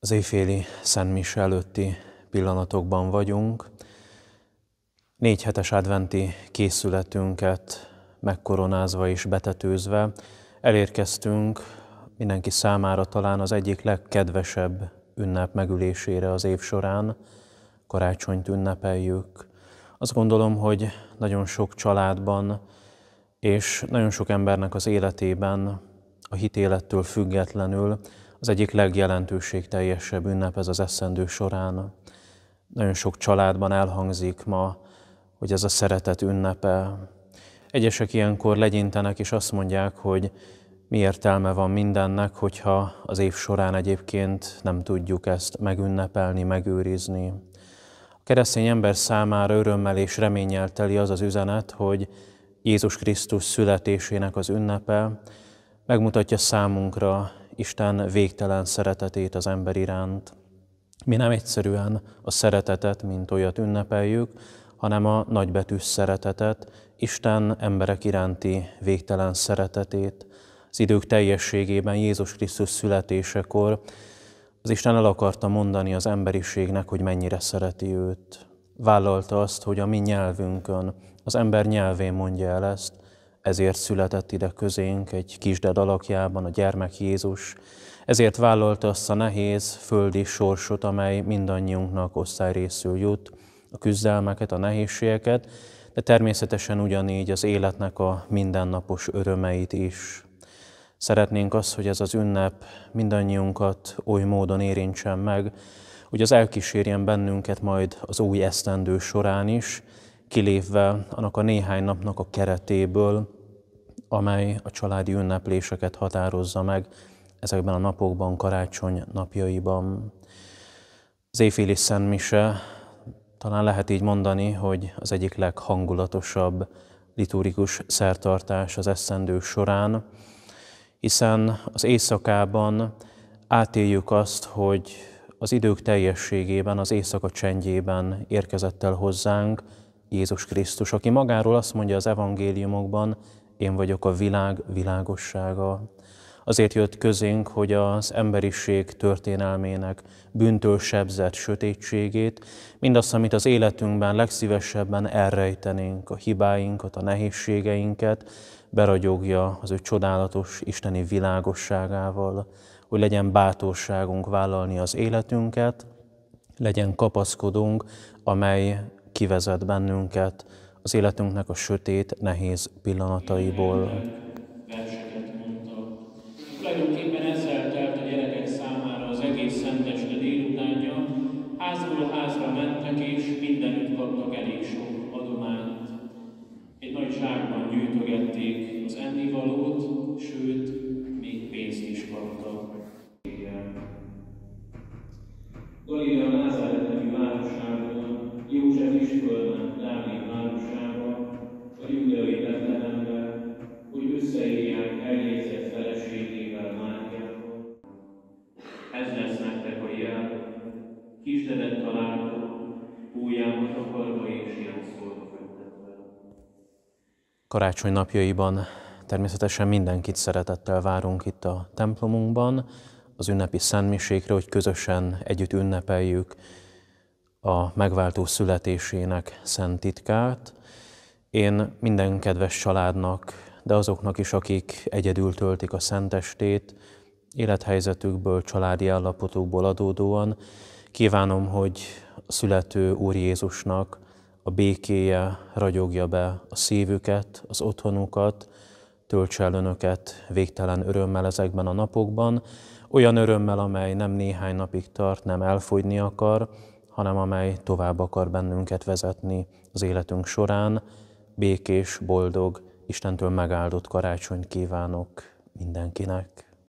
Az éjféli szentmis előtti pillanatokban vagyunk. Négy hetes adventi készületünket megkoronázva és betetőzve elérkeztünk mindenki számára talán az egyik legkedvesebb ünnep megülésére az év során. Karácsonyt ünnepeljük. Azt gondolom, hogy nagyon sok családban és nagyon sok embernek az életében a hitélettől függetlenül az egyik legjelentőségteljesebb ünnep ez az eszendő során. Nagyon sok családban elhangzik ma, hogy ez a szeretet ünnepe. Egyesek ilyenkor legyintenek, és azt mondják, hogy mi értelme van mindennek, hogyha az év során egyébként nem tudjuk ezt megünnepelni, megőrizni. A keresztény ember számára örömmel és reménnyel teli az az üzenet, hogy Jézus Krisztus születésének az ünnepe megmutatja számunkra Isten végtelen szeretetét az ember iránt. Mi nem egyszerűen a szeretetet, mint olyat ünnepeljük, hanem a nagybetűs szeretetet, Isten emberek iránti végtelen szeretetét. Az idők teljességében Jézus Krisztus születésekor az Isten el akarta mondani az emberiségnek, hogy mennyire szereti őt. Vállalta azt, hogy a mi nyelvünkön, az ember nyelvén mondja el ezt, ezért született ide közénk egy kisded alakjában a gyermek Jézus, ezért vállalta azt a nehéz földi sorsot, amely mindannyiunknak osztályrészül jut, a küzdelmeket, a nehézségeket, de természetesen ugyanígy az életnek a mindennapos örömeit is. Szeretnénk azt, hogy ez az ünnep mindannyiunkat oly módon érintsen meg, hogy az elkísérjen bennünket majd az új esztendő során is, kilépve annak a néhány napnak a keretéből, amely a családi ünnepléseket határozza meg ezekben a napokban, karácsony napjaiban. Az éjféli szentmise talán lehet így mondani, hogy az egyik leghangulatosabb liturgikus szertartás az eszendő során, hiszen az éjszakában átéljük azt, hogy az idők teljességében, az éjszaka csendjében érkezett el hozzánk Jézus Krisztus, aki magáról azt mondja az evangéliumokban, én vagyok a világ világossága. Azért jött közénk, hogy az emberiség történelmének bűntől sebzett sötétségét, mindazt, amit az életünkben legszívesebben elrejtenénk, a hibáinkat, a nehézségeinket, beragyogja az ő csodálatos isteni világosságával, hogy legyen bátorságunk vállalni az életünket, legyen kapaszkodunk, amely kivezet bennünket az életünknek a sötét, nehéz pillanataiból. Verseket mondta. Tulajdonképpen ezzel telt a gyerekek számára az egész szenteste délutánja. Házról házra mentek, és mindenütt kaptak elég sok adományt. Egy nagy zsákban gyűjtögették az ennivalót, sőt, még pénzt is kaptak. Galilea Názáret nevű városában József is fölment Dávid kisdevet találtam, újjámat akarva és ilyen szólva Karácsony napjaiban természetesen mindenkit szeretettel várunk itt a templomunkban, az ünnepi szentmisékre, hogy közösen együtt ünnepeljük a megváltó születésének szent titkát. Én minden kedves családnak, de azoknak is, akik egyedül töltik a szentestét, élethelyzetükből, családi állapotukból adódóan Kívánom, hogy a születő Úr Jézusnak a békéje ragyogja be a szívüket, az otthonukat, töltse el önöket végtelen örömmel ezekben a napokban, olyan örömmel, amely nem néhány napig tart, nem elfogyni akar, hanem amely tovább akar bennünket vezetni az életünk során. Békés, boldog, Istentől megáldott karácsonyt kívánok mindenkinek.